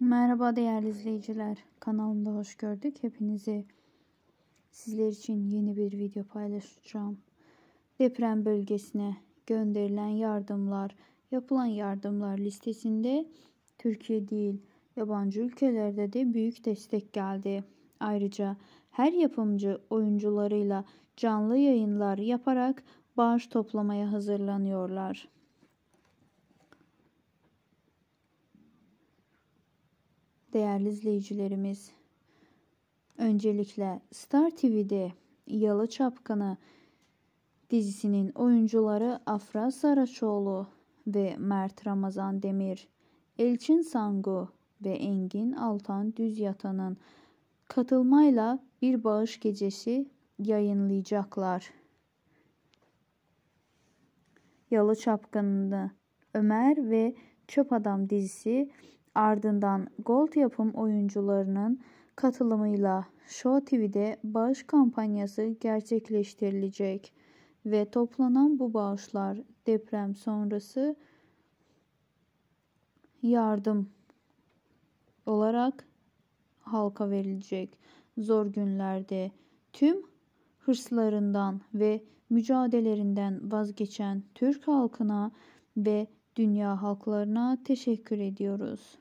Merhaba değerli izleyiciler. Kanalımda hoş gördük. Hepinizi sizler için yeni bir video paylaşacağım. Deprem bölgesine gönderilen yardımlar, yapılan yardımlar listesinde Türkiye değil, yabancı ülkelerde de büyük destek geldi. Ayrıca her yapımcı oyuncularıyla canlı yayınlar yaparak bağış toplamaya hazırlanıyorlar. değerli izleyicilerimiz. Öncelikle Star TV'de Yalı Çapkını dizisinin oyuncuları Afra Saraçoğlu ve Mert Ramazan Demir, Elçin Sangu ve Engin Altan Düzyatan'ın katılmayla bir bağış gecesi yayınlayacaklar. Yalı Çapkını'nda Ömer ve Çöp Adam dizisi Ardından Gold yapım oyuncularının katılımıyla Show TV'de bağış kampanyası gerçekleştirilecek ve toplanan bu bağışlar deprem sonrası yardım olarak halka verilecek. Zor günlerde tüm hırslarından ve mücadelelerinden vazgeçen Türk halkına ve dünya halklarına teşekkür ediyoruz.